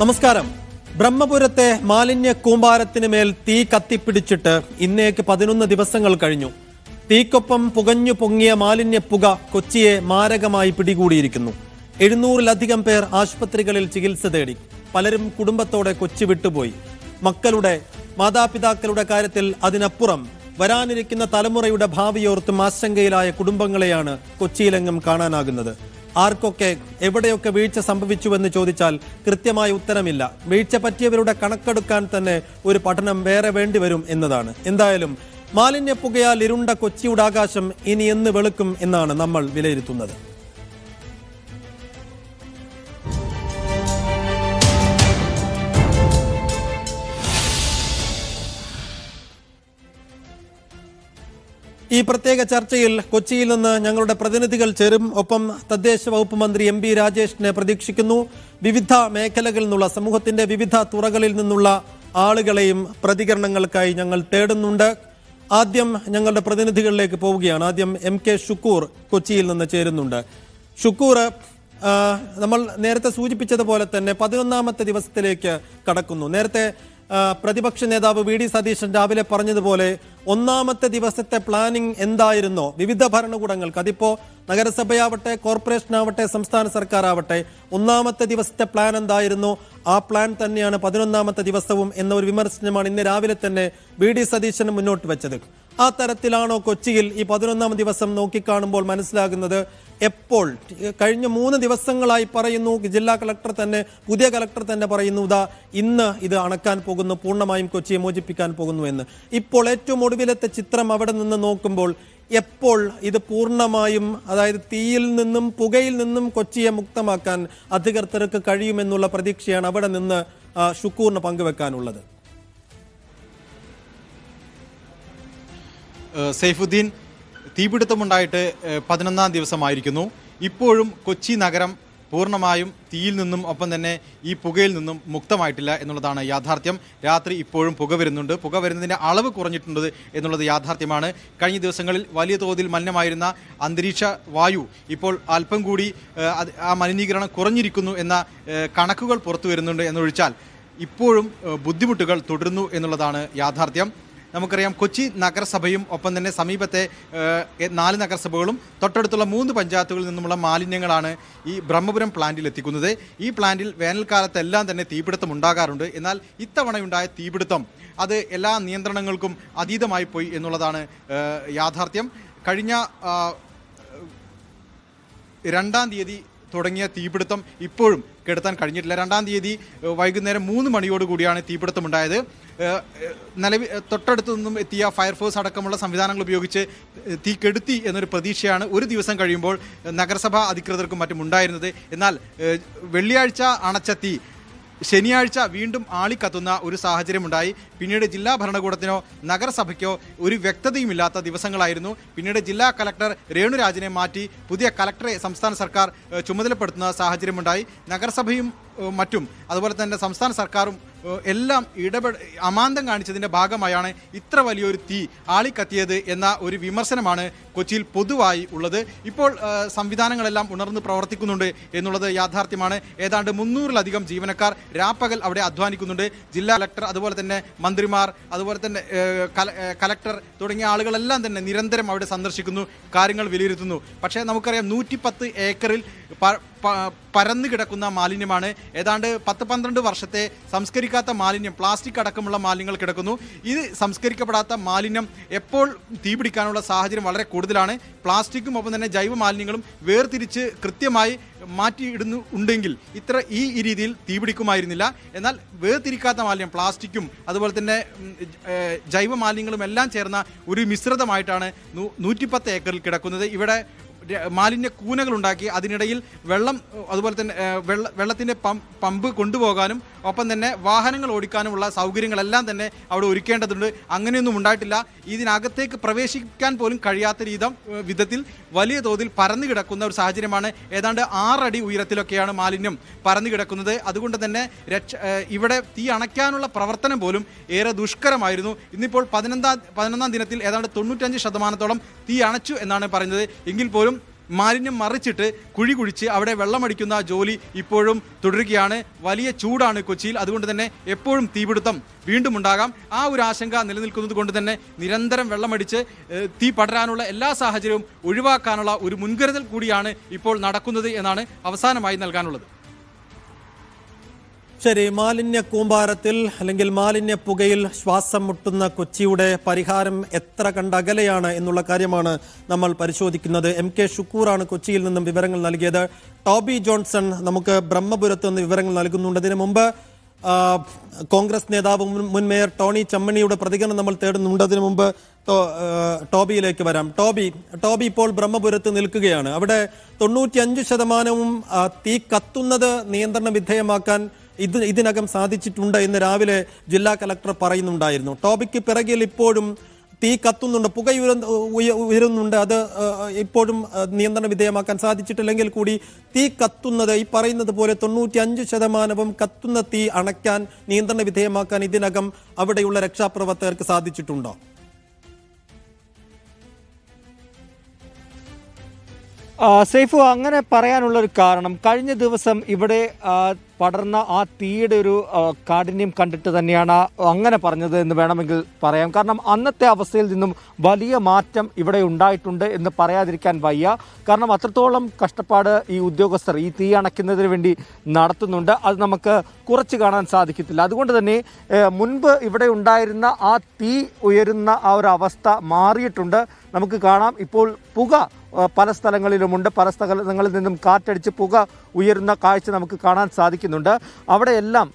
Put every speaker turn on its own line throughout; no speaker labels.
നമസ്കാരം ബ്രഹ്മപുരത്തെ മാലിന്യ കൂമ്പാരത്തിന് മേൽ തീ കത്തിപ്പിടിച്ചിട്ട് ഇന്നേക്ക് പതിനൊന്ന് ദിവസങ്ങൾ കഴിഞ്ഞു തീക്കൊപ്പം പുകഞ്ഞു പൊങ്ങിയ മാലിന്യ പുക കൊച്ചിയെ മാരകമായി പിടികൂടിയിരിക്കുന്നു എഴുന്നൂറിലധികം പേർ ആശുപത്രികളിൽ ചികിത്സ തേടി പലരും കുടുംബത്തോടെ കൊച്ചി വിട്ടുപോയി മക്കളുടെ മാതാപിതാക്കളുടെ കാര്യത്തിൽ അതിനപ്പുറം വരാനിരിക്കുന്ന തലമുറയുടെ ഭാവിയോർത്തും ആശങ്കയിലായ കുടുംബങ്ങളെയാണ് കൊച്ചിയിലെങ്ങും കാണാനാകുന്നത് ആർക്കൊക്കെ എവിടെയൊക്കെ വീഴ്ച സംഭവിച്ചുവെന്ന് ചോദിച്ചാൽ കൃത്യമായ ഉത്തരമില്ല വീഴ്ച പറ്റിയവരുടെ കണക്കെടുക്കാൻ തന്നെ ഒരു പഠനം വേറെ വേണ്ടിവരും എന്നതാണ് എന്തായാലും മാലിന്യ പുകയാൽ ഇരുണ്ട കൊച്ചിയുടെ ആകാശം ഇനി എന്ന് വെളുക്കും എന്നാണ് നമ്മൾ വിലയിരുത്തുന്നത് ഈ പ്രത്യേക ചർച്ചയിൽ കൊച്ചിയിൽ നിന്ന് ഞങ്ങളുടെ പ്രതിനിധികൾ ചേരും ഒപ്പം തദ്ദേശ വകുപ്പ് മന്ത്രി എം ബി രാജേഷിനെ പ്രതീക്ഷിക്കുന്നു വിവിധ മേഖലകളിൽ നിന്നുള്ള സമൂഹത്തിന്റെ വിവിധ തുറകളിൽ നിന്നുള്ള ആളുകളെയും പ്രതികരണങ്ങൾക്കായി ഞങ്ങൾ തേടുന്നുണ്ട് ആദ്യം ഞങ്ങളുടെ പ്രതിനിധികളിലേക്ക് പോവുകയാണ് ആദ്യം എം കെ ഷുക്കൂർ കൊച്ചിയിൽ നിന്ന് ചേരുന്നുണ്ട് ഷുക്കൂർ നമ്മൾ നേരത്തെ സൂചിപ്പിച്ചതുപോലെ തന്നെ പതിനൊന്നാമത്തെ ദിവസത്തിലേക്ക് കടക്കുന്നു നേരത്തെ പ്രതിപക്ഷ നേതാവ് വി ഡി സതീശൻ രാവിലെ പറഞ്ഞതുപോലെ ഒന്നാമത്തെ ദിവസത്തെ പ്ലാനിംഗ് എന്തായിരുന്നോ വിവിധ ഭരണകൂടങ്ങൾക്ക് അതിപ്പോ നഗരസഭയാവട്ടെ കോർപ്പറേഷനാവട്ടെ സംസ്ഥാന സർക്കാരാവട്ടെ ഒന്നാമത്തെ ദിവസത്തെ പ്ലാൻ എന്തായിരുന്നു ആ പ്ലാൻ തന്നെയാണ് പതിനൊന്നാമത്തെ ദിവസവും എന്ന ഒരു വിമർശനമാണ് ഇന്ന് രാവിലെ തന്നെ വി ഡി സതീശൻ മുന്നോട്ട് വെച്ചത് ആ തരത്തിലാണോ കൊച്ചിയിൽ ഈ പതിനൊന്നാം ദിവസം നോക്കിക്കാണുമ്പോൾ മനസ്സിലാകുന്നത് എപ്പോൾ കഴിഞ്ഞ മൂന്ന് ദിവസങ്ങളായി പറയുന്നു ജില്ലാ കളക്ടർ തന്നെ പുതിയ കളക്ടർ തന്നെ പറയുന്നു ഇതാ ഇന്ന് ഇത് അണക്കാൻ പോകുന്നു പൂർണ്ണമായും കൊച്ചിയെ മോചിപ്പിക്കാൻ പോകുന്നു എന്ന് ഇപ്പോൾ ഏറ്റവും ഒടുവിലത്തെ ചിത്രം അവിടെ നിന്ന് നോക്കുമ്പോൾ എപ്പോൾ ഇത് പൂർണ്ണമായും അതായത് തീയിൽ നിന്നും പുകയിൽ നിന്നും കൊച്ചിയെ മുക്തമാക്കാൻ അധികൃതർക്ക് കഴിയുമെന്നുള്ള പ്രതീക്ഷയാണ് അവിടെ നിന്ന് ഷുക്കൂറിന് പങ്കുവെക്കാനുള്ളത്
സൈഫുദ്ദീൻ തീപിടുത്തമുണ്ടായിട്ട് പതിനൊന്നാം ദിവസമായിരിക്കുന്നു ഇപ്പോഴും കൊച്ചി നഗരം പൂർണ്ണമായും തീയിൽ നിന്നും ഒപ്പം തന്നെ ഈ പുകയിൽ നിന്നും മുക്തമായിട്ടില്ല എന്നുള്ളതാണ് യാഥാർത്ഥ്യം രാത്രി ഇപ്പോഴും പുക വരുന്നുണ്ട് പുക വരുന്നതിൻ്റെ അളവ് കുറഞ്ഞിട്ടുണ്ട് എന്നുള്ളത് യാഥാർത്ഥ്യമാണ് കഴിഞ്ഞ ദിവസങ്ങളിൽ വലിയ തോതിൽ മലിനമായിരുന്ന അന്തരീക്ഷ വായു ഇപ്പോൾ അല്പം കൂടി ആ മലിനീകരണം കുറഞ്ഞിരിക്കുന്നു എന്ന കണക്കുകൾ പുറത്തു വരുന്നുണ്ട് എന്നൊഴിച്ചാൽ ഇപ്പോഴും ബുദ്ധിമുട്ടുകൾ തുടരുന്നു എന്നുള്ളതാണ് യാഥാർത്ഥ്യം നമുക്കറിയാം കൊച്ചി നഗരസഭയും ഒപ്പം തന്നെ സമീപത്തെ നാല് നഗരസഭകളും തൊട്ടടുത്തുള്ള മൂന്ന് പഞ്ചായത്തുകളിൽ നിന്നുമുള്ള മാലിന്യങ്ങളാണ് ഈ ബ്രഹ്മപുരം പ്ലാന്റിൽ എത്തിക്കുന്നത് ഈ പ്ലാന്റിൽ വേനൽക്കാലത്തെല്ലാം തന്നെ തീപിടുത്തം ഉണ്ടാകാറുണ്ട് എന്നാൽ ഇത്തവണയുണ്ടായ തീപിടുത്തം അത് എല്ലാ നിയന്ത്രണങ്ങൾക്കും അതീതമായി പോയി എന്നുള്ളതാണ് യാഥാർത്ഥ്യം കഴിഞ്ഞ രണ്ടാം തീയതി തുടങ്ങിയ തീപിടുത്തം ഇപ്പോഴും കെടുത്താൻ കഴിഞ്ഞിട്ടില്ല രണ്ടാം തീയതി വൈകുന്നേരം മൂന്ന് മണിയോടുകൂടിയാണ് ഉണ്ടായത് നിലവിൽ തൊട്ടടുത്തു നിന്നും എത്തിയ ഫയർഫോഴ്സ് അടക്കമുള്ള സംവിധാനങ്ങൾ ഉപയോഗിച്ച് തീ കെടുത്തി എന്നൊരു പ്രതീക്ഷയാണ് ഒരു ദിവസം കഴിയുമ്പോൾ നഗരസഭാ അധികൃതർക്കും മറ്റും ഉണ്ടായിരുന്നത് എന്നാൽ വെള്ളിയാഴ്ച അണച്ച തീ ശനിയാഴ്ച വീണ്ടും ആളിക്കത്തുന്ന ഒരു സാഹചര്യമുണ്ടായി പിന്നീട് ജില്ലാ ഭരണകൂടത്തിനോ നഗരസഭയ്ക്കോ ഒരു വ്യക്തതയുമില്ലാത്ത ദിവസങ്ങളായിരുന്നു പിന്നീട് ജില്ലാ കലക്ടർ രേണുരാജിനെ മാറ്റി പുതിയ കലക്ടറെ സംസ്ഥാന സർക്കാർ ചുമതലപ്പെടുത്തുന്ന സാഹചര്യമുണ്ടായി നഗരസഭയും മറ്റും അതുപോലെ തന്നെ സംസ്ഥാന സർക്കാരും എല്ലാം ഇടപെട അമാന്തം കാണിച്ചതിൻ്റെ ഭാഗമായാണ് ഇത്ര വലിയൊരു തീ ആളിക്കത്തിയത് എന്ന ഒരു വിമർശനമാണ് കൊച്ചിയിൽ പൊതുവായി ഉള്ളത് ഇപ്പോൾ സംവിധാനങ്ങളെല്ലാം ഉണർന്ന് പ്രവർത്തിക്കുന്നുണ്ട് എന്നുള്ളത് യാഥാർത്ഥ്യമാണ് ഏതാണ്ട് മുന്നൂറിലധികം ജീവനക്കാർ രാപ്പകൽ അവിടെ അധ്വാനിക്കുന്നുണ്ട് ജില്ലാ കലക്ടർ അതുപോലെ തന്നെ മന്ത്രിമാർ അതുപോലെ തന്നെ കലക്ടർ തുടങ്ങിയ ആളുകളെല്ലാം തന്നെ നിരന്തരം അവിടെ സന്ദർശിക്കുന്നു കാര്യങ്ങൾ വിലയിരുത്തുന്നു പക്ഷേ നമുക്കറിയാം നൂറ്റിപ്പത്ത് ഏക്കറിൽ പരന്നു കിടക്കുന്ന മാലിന്യമാണ് ഏതാണ്ട് പത്ത് പന്ത്രണ്ട് വർഷത്തെ സംസ്കരിക്കാത്ത മാലിന്യം പ്ലാസ്റ്റിക് അടക്കമുള്ള മാലിന്യങ്ങൾ കിടക്കുന്നു ഇത് സംസ്കരിക്കപ്പെടാത്ത മാലിന്യം എപ്പോൾ തീപിടിക്കാനുള്ള സാഹചര്യം വളരെ കൂടുതലാണ് പ്ലാസ്റ്റിക്കും ഒപ്പം തന്നെ ജൈവ മാലിന്യങ്ങളും വേർതിരിച്ച് കൃത്യമായി മാറ്റിയിടുന്നു ഉണ്ടെങ്കിൽ ഇത്ര ഈ രീതിയിൽ തീപിടിക്കുമായിരുന്നില്ല എന്നാൽ വേർതിരിക്കാത്ത മാലിന്യം പ്ലാസ്റ്റിക്കും അതുപോലെ തന്നെ ജൈവ മാലിന്യങ്ങളും എല്ലാം ചേർന്ന ഒരു മിശ്രിതമായിട്ടാണ് നൂറ്റിപ്പത്ത് ഏക്കറിൽ കിടക്കുന്നത് ഇവിടെ മാലിന്യ കൂനകൾ ഉണ്ടാക്കി അതിനിടയിൽ വെള്ളം അതുപോലെ തന്നെ വെള്ള വെള്ളത്തിൻ്റെ പമ്പ് കൊണ്ടുപോകാനും ഒപ്പം തന്നെ വാഹനങ്ങൾ ഓടിക്കാനുമുള്ള സൗകര്യങ്ങളെല്ലാം തന്നെ അവിടെ ഒരുക്കേണ്ടതുണ്ട് അങ്ങനെയൊന്നും ഉണ്ടായിട്ടില്ല ഇതിനകത്തേക്ക് പ്രവേശിക്കാൻ പോലും കഴിയാത്ത രീതിം വിധത്തിൽ വലിയ തോതിൽ പരന്നു കിടക്കുന്ന ഒരു സാഹചര്യമാണ് ഏതാണ്ട് ആറടി ഉയരത്തിലൊക്കെയാണ് മാലിന്യം പരന്നു കിടക്കുന്നത് അതുകൊണ്ട് തന്നെ രക്ഷ ഇവിടെ തീ അണയ്ക്കാനുള്ള പ്രവർത്തനം പോലും ഏറെ ദുഷ്കരമായിരുന്നു ഇന്നിപ്പോൾ പതിനൊന്നാം പതിനൊന്നാം ദിനത്തിൽ ഏതാണ്ട് തൊണ്ണൂറ്റഞ്ച് ശതമാനത്തോളം തീ അണച്ചു എന്നാണ് പറയുന്നത് എങ്കിൽ പോലും മാലിന്യം മറിച്ചിട്ട് കുഴി കുഴിച്ച് അവിടെ വെള്ളമടിക്കുന്ന ജോലി ഇപ്പോഴും തുടരുകയാണ് വലിയ ചൂടാണ് കൊച്ചിയിൽ അതുകൊണ്ട് തന്നെ എപ്പോഴും തീപിടുത്തം വീണ്ടും ഉണ്ടാകാം ആ ഒരു ആശങ്ക നിലനിൽക്കുന്നത് കൊണ്ട് തന്നെ നിരന്തരം വെള്ളമടിച്ച് തീ പടരാനുള്ള എല്ലാ സാഹചര്യവും ഒഴിവാക്കാനുള്ള ഒരു മുൻകരുതൽ കൂടിയാണ് ഇപ്പോൾ നടക്കുന്നത് എന്നാണ് അവസാനമായി നൽകാനുള്ളത്
ശരി മാലിന്യ കൂമ്പാരത്തിൽ അല്ലെങ്കിൽ മാലിന്യ പുകയിൽ ശ്വാസം മുട്ടുന്ന കൊച്ചിയുടെ പരിഹാരം എത്ര അകലെയാണ് എന്നുള്ള കാര്യമാണ് നമ്മൾ പരിശോധിക്കുന്നത് എം കെ ഷുക്കൂറാണ് കൊച്ചിയിൽ നിന്നും വിവരങ്ങൾ നൽകിയത് ടോബി ജോൺസൺ നമുക്ക് ബ്രഹ്മപുരത്ത് നിന്ന് വിവരങ്ങൾ നൽകുന്നുണ്ട് ഇതിനു മുമ്പ് കോൺഗ്രസ് നേതാവ് മുൻ മേയർ ടോണി ചമ്മണിയുടെ പ്രതികരണം നമ്മൾ തേടുന്നുണ്ട് അതിനു മുമ്പ് ടോബിയിലേക്ക് വരാം ടോബി ടോബി ഇപ്പോൾ ബ്രഹ്മപുരത്ത് നിൽക്കുകയാണ് അവിടെ തൊണ്ണൂറ്റിയഞ്ച് ശതമാനവും തീ കത്തുന്നത് നിയന്ത്രണ വിധേയമാക്കാൻ ഇത് ഇതിനകം സാധിച്ചിട്ടുണ്ട് എന്ന് രാവിലെ ജില്ലാ കലക്ടർ പറയുന്നുണ്ടായിരുന്നു ടോപ്പിക്ക് പിറകിൽ ഇപ്പോഴും തീ കത്തുന്നുണ്ട് പുക ഉയരുന്നുണ്ട് അത് ഇപ്പോഴും നിയന്ത്രണ വിധേയമാക്കാൻ സാധിച്ചിട്ടില്ലെങ്കിൽ കൂടി തീ കത്തുന്നത് ഈ പറയുന്നത് പോലെ തൊണ്ണൂറ്റി അഞ്ച് ശതമാനവും കത്തുന്ന തീ അണയ്ക്കാൻ നിയന്ത്രണ വിധേയമാക്കാൻ ഇതിനകം അവിടെയുള്ള രക്ഷാപ്രവർത്തകർക്ക് സാധിച്ചിട്ടുണ്ടോ
സൈഫു അങ്ങനെ പറയാനുള്ള ഒരു കാരണം കഴിഞ്ഞ ദിവസം ഇവിടെ പടർന്ന ആ തീയുടെ ഒരു കാഠിന്യം കണ്ടിട്ട് തന്നെയാണ് അങ്ങനെ പറഞ്ഞത് എന്ന് വേണമെങ്കിൽ പറയാം കാരണം അന്നത്തെ അവസ്ഥയിൽ നിന്നും വലിയ മാറ്റം ഇവിടെ ഉണ്ടായിട്ടുണ്ട് എന്ന് പറയാതിരിക്കാൻ വയ്യ കാരണം അത്രത്തോളം കഷ്ടപ്പാട് ഈ ഉദ്യോഗസ്ഥർ ഈ തീ അണയ്ക്കുന്നതിന് വേണ്ടി നടത്തുന്നുണ്ട് അത് നമുക്ക് കുറച്ച് കാണാൻ സാധിക്കത്തില്ല അതുകൊണ്ട് തന്നെ മുൻപ് ഇവിടെ ഉണ്ടായിരുന്ന ആ തീ ഉയരുന്ന ആ ഒരു അവസ്ഥ മാറിയിട്ടുണ്ട് നമുക്ക് കാണാം ഇപ്പോൾ പുക പല സ്ഥലങ്ങളിലുമുണ്ട് പല സ്ഥലങ്ങളിൽ നിന്നും കാറ്റടിച്ച് പുക ഉയരുന്ന കാഴ്ച നമുക്ക് കാണാൻ സാധിക്കുന്നുണ്ട് അവിടെയെല്ലാം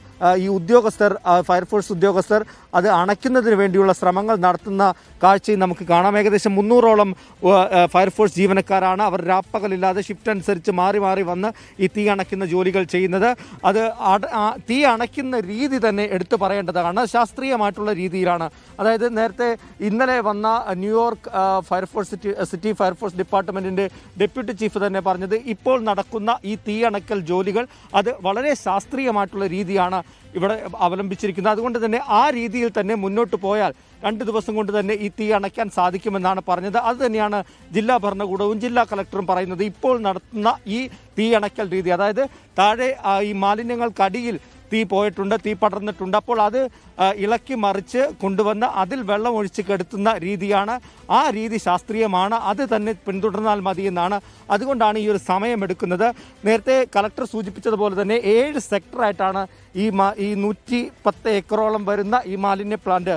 ഈ ഉദ്യോഗസ്ഥർ ഫയർഫോഴ്സ് ഉദ്യോഗസ്ഥർ അത് അണയ്ക്കുന്നതിന് വേണ്ടിയുള്ള ശ്രമങ്ങൾ നടത്തുന്ന കാഴ്ചയും നമുക്ക് കാണാം ഏകദേശം മുന്നൂറോളം ഫയർഫോഴ്സ് ജീവനക്കാരാണ് അവർ രാപ്പകലില്ലാതെ ഷിഫ്റ്റ് അനുസരിച്ച് മാറി മാറി വന്ന് ഈ തീ അണയ്ക്കുന്ന ജോലികൾ ചെയ്യുന്നത് അത് തീ അണയ്ക്കുന്ന രീതി തന്നെ എടുത്തു പറയേണ്ടതാണ് ശാസ്ത്രീയമായിട്ടുള്ള രീതിയിലാണ് അതായത് നേരത്തെ ഇന്നലെ വന്ന New York fire force city city fire force ഡിപ്പാർട്ട്മെൻറ്റിൻ്റെ ഡെപ്യൂട്ടി ചീഫ് തന്നെ പറഞ്ഞത് ഇപ്പോൾ നടക്കുന്ന ഈ തീയണക്കൽ ജോലികൾ അത് വളരെ ശാസ്ത്രീയമായിട്ടുള്ള രീതിയാണ് ഇവിടെ അവലംബിച്ചിരിക്കുന്നത് അതുകൊണ്ട് തന്നെ ആ രീതിയിൽ തന്നെ മുന്നോട്ട് പോയാൽ രണ്ട് ദിവസം കൊണ്ട് തന്നെ ഈ തീ അണയ്ക്കാൻ സാധിക്കുമെന്നാണ് പറഞ്ഞത് അത് തന്നെയാണ് ജില്ലാ ഭരണകൂടവും ജില്ലാ കളക്ടറും പറയുന്നത് ഇപ്പോൾ നടത്തുന്ന ഈ തീ അണയ്ക്കൽ രീതി അതായത് താഴെ ഈ മാലിന്യങ്ങൾക്കടിയിൽ തീ പോയിട്ടുണ്ട് തീ പടർന്നിട്ടുണ്ട് അപ്പോൾ അത് ഇളക്കി മറിച്ച് കൊണ്ടുവന്ന് അതിൽ വെള്ളം ഒഴിച്ച് കെടുത്തുന്ന രീതിയാണ് ആ രീതി ശാസ്ത്രീയമാണ് അത് തന്നെ പിന്തുടർന്നാൽ മതി എന്നാണ് അതുകൊണ്ടാണ് ഈ ഒരു സമയമെടുക്കുന്നത് നേരത്തെ കളക്ടർ സൂചിപ്പിച്ചതുപോലെ തന്നെ ഏഴ് സെക്ടറായിട്ടാണ് ഈ ഈ നൂറ്റി പത്ത് ഏക്കറോളം വരുന്ന ഈ മാലിന്യ പ്ലാന്റ്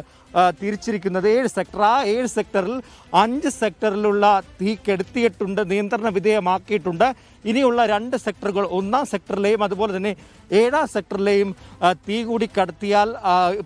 തിരിച്ചിരിക്കുന്നത് ഏഴ് സെക്ടർ ആ ഏഴ് സെക്ടറിൽ അഞ്ച് സെക്ടറിലുള്ള തീ കെടുത്തിയിട്ടുണ്ട് നിയന്ത്രണ വിധേയമാക്കിയിട്ടുണ്ട് ഇനിയുള്ള രണ്ട് സെക്ടറുകൾ ഒന്നാം സെക്ടറിലെയും അതുപോലെ തന്നെ ഏഴാം സെക്ടറിലെയും തീ കൂടി കടത്തിയാൽ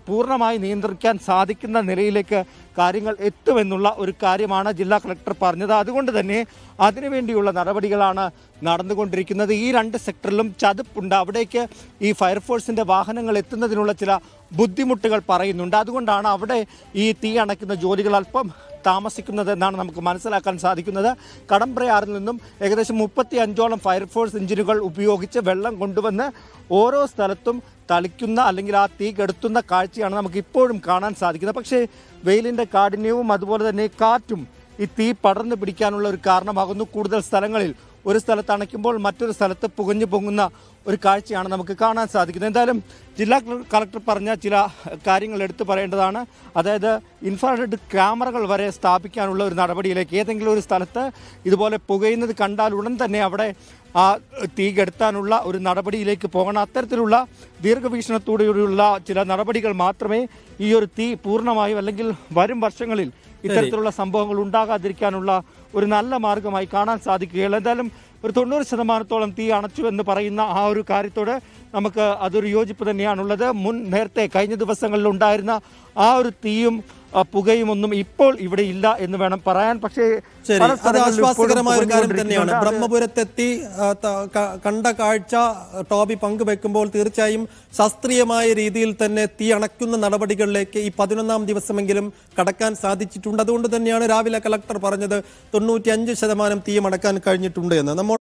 പൂർണ്ണമായി നിയന്ത്രിക്കാൻ സാധിക്കുന്ന നിലയിലേക്ക് കാര്യങ്ങൾ എത്തുമെന്നുള്ള ഒരു കാര്യമാണ് ജില്ലാ കളക്ടർ പറഞ്ഞത് അതുകൊണ്ട് തന്നെ അതിനുവേണ്ടിയുള്ള നടപടികളാണ് നടന്നുകൊണ്ടിരിക്കുന്നത് ഈ രണ്ട് സെക്ടറിലും ചതുപ്പുണ്ട് അവിടേക്ക് ഈ ഫയർഫോഴ്സിൻ്റെ വാഹനങ്ങൾ എത്തുന്നതിനുള്ള ചില ബുദ്ധിമുട്ടുകൾ പറയുന്നുണ്ട് അതുകൊണ്ടാണ് അവിടെ ഈ തീ അണയ്ക്കുന്ന ജോലികൾ അല്പം താമസിക്കുന്നത് എന്നാണ് നമുക്ക് മനസ്സിലാക്കാൻ സാധിക്കുന്നത് കടമ്പ്രയാറിൽ നിന്നും ഏകദേശം മുപ്പത്തി അഞ്ചോളം ഫയർഫോഴ്സ് എഞ്ചിനുകൾ ഉപയോഗിച്ച് വെള്ളം കൊണ്ടുവന്ന് ഓരോ സ്ഥലത്തും തളിക്കുന്ന അല്ലെങ്കിൽ ആ തീ കെടുത്തുന്ന കാഴ്ചയാണ് നമുക്ക് ഇപ്പോഴും കാണാൻ സാധിക്കുന്നത് പക്ഷേ വെയിലിൻ്റെ കാഠിന്യവും അതുപോലെ തന്നെ കാറ്റും ഈ തീ പടർന്നു പിടിക്കാനുള്ള ഒരു കാരണമാകുന്നു കൂടുതൽ സ്ഥലങ്ങളിൽ ഒരു സ്ഥലത്ത് അണയ്ക്കുമ്പോൾ മറ്റൊരു സ്ഥലത്ത് പുകഞ്ഞു പൊങ്ങുന്ന ഒരു കാഴ്ചയാണ് നമുക്ക് കാണാൻ സാധിക്കുന്നത് എന്തായാലും ജില്ലാ കളക്ടർ പറഞ്ഞ ചില കാര്യങ്ങൾ എടുത്തു പറയേണ്ടതാണ് അതായത് ഇൻഫ്രാറെഡ് ക്യാമറകൾ വരെ സ്ഥാപിക്കാനുള്ള ഒരു നടപടിയിലേക്ക് ഏതെങ്കിലും ഒരു സ്ഥലത്ത് ഇതുപോലെ പുകയുന്നത് കണ്ടാൽ ഉടൻ തന്നെ അവിടെ ആ തീ കെടുത്താനുള്ള ഒരു നടപടിയിലേക്ക് പോകണം അത്തരത്തിലുള്ള ദീർഘവീക്ഷണത്തോടെയുള്ള ചില നടപടികൾ മാത്രമേ ഈ ഒരു തീ പൂർണ്ണമായും അല്ലെങ്കിൽ വരും വർഷങ്ങളിൽ ഇത്തരത്തിലുള്ള സംഭവങ്ങൾ ഉണ്ടാകാതിരിക്കാനുള്ള ഒരു നല്ല മാർഗമായി കാണാൻ സാധിക്കുകയുള്ളു എന്തായാലും ഒരു തൊണ്ണൂറ് ശതമാനത്തോളം തീ അണച്ചു എന്ന് പറയുന്ന ആ ഒരു കാര്യത്തോട് നമുക്ക് അതൊരു യോജിപ്പ് തന്നെയാണുള്ളത് മുൻ നേരത്തെ കഴിഞ്ഞ ദിവസങ്ങളിൽ ഉണ്ടായിരുന്ന ആ ഒരു തീയും പുകയുമൊന്നും ഇപ്പോൾ ഇവിടെ ഇല്ല എന്ന് വേണം പറയാൻ പക്ഷേ അത് ആശ്വാസകരമായ ഒരു കാര്യം തന്നെയാണ്
ബ്രഹ്മപുരത്തെത്തി കണ്ട കാഴ്ച ടോബി പങ്കുവെക്കുമ്പോൾ തീർച്ചയായും ശാസ്ത്രീയമായ രീതിയിൽ തന്നെ തീ അണയ്ക്കുന്ന നടപടികളിലേക്ക് ഈ പതിനൊന്നാം ദിവസമെങ്കിലും കടക്കാൻ സാധിച്ചിട്ടുണ്ട് അതുകൊണ്ട് തന്നെയാണ് രാവിലെ കളക്ടർ പറഞ്ഞത് തൊണ്ണൂറ്റി ശതമാനം തീയും അടക്കാൻ കഴിഞ്ഞിട്ടുണ്ട്
എന്ന് നമ്മൾ